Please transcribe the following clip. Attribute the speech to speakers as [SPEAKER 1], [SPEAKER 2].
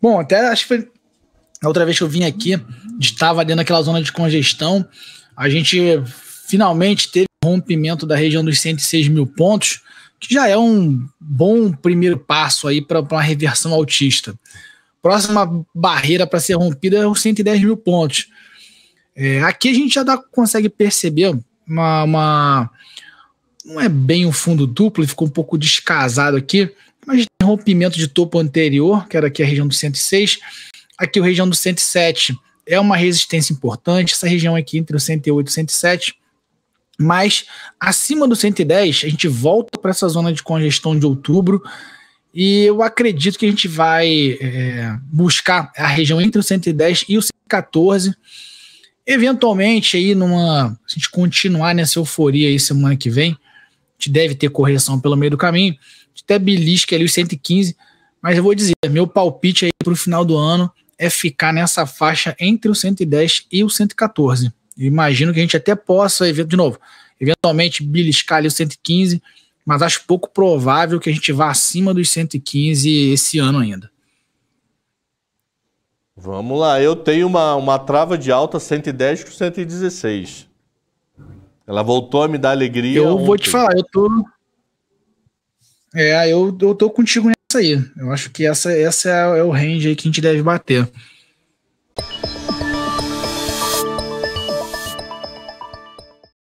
[SPEAKER 1] Bom, até acho que foi a outra vez que eu vim aqui, estava dentro daquela zona de congestão. A gente finalmente teve rompimento da região dos 106 mil pontos, que já é um bom primeiro passo aí para uma reversão autista. Próxima barreira para ser rompida é os 110 mil pontos. É, aqui a gente já dá, consegue perceber uma, uma, Não é bem um fundo duplo, ficou um pouco descasado aqui, mas rompimento de topo anterior, que era aqui a região do 106, aqui a região do 107 é uma resistência importante, essa região aqui entre o 108 e o 107, mas acima do 110 a gente volta para essa zona de congestão de outubro, e eu acredito que a gente vai é, buscar a região entre o 110 e o 114. Eventualmente, aí, numa, se a gente continuar nessa euforia aí semana que vem, gente deve ter correção pelo meio do caminho, até belisca ali os 115, mas eu vou dizer, meu palpite aí para o final do ano é ficar nessa faixa entre o 110 e o 114. Eu imagino que a gente até possa, de novo, eventualmente beliscar ali os 115, mas acho pouco provável que a gente vá acima dos 115 esse ano ainda.
[SPEAKER 2] Vamos lá, eu tenho uma, uma trava de alta 110 para 116. Ela voltou a me dar alegria. Eu ontem. vou te falar,
[SPEAKER 1] eu tô. É, eu, eu tô contigo nessa aí. Eu acho que essa, essa é, é o range aí que a gente deve bater.